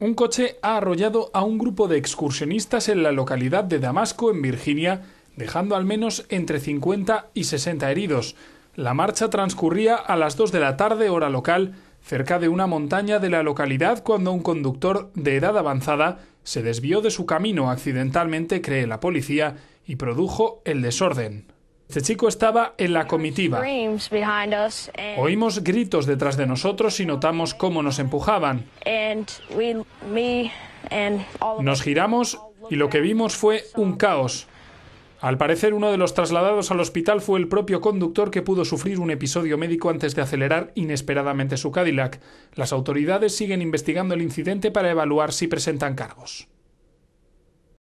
un coche ha arrollado a un grupo de excursionistas en la localidad de Damasco, en Virginia, dejando al menos entre 50 y 60 heridos. La marcha transcurría a las 2 de la tarde hora local, cerca de una montaña de la localidad, cuando un conductor de edad avanzada se desvió de su camino accidentalmente, cree la policía, y produjo el desorden. Este chico estaba en la comitiva. Oímos gritos detrás de nosotros y notamos cómo nos empujaban. Nos giramos y lo que vimos fue un caos. Al parecer, uno de los trasladados al hospital fue el propio conductor que pudo sufrir un episodio médico antes de acelerar inesperadamente su Cadillac. Las autoridades siguen investigando el incidente para evaluar si presentan cargos.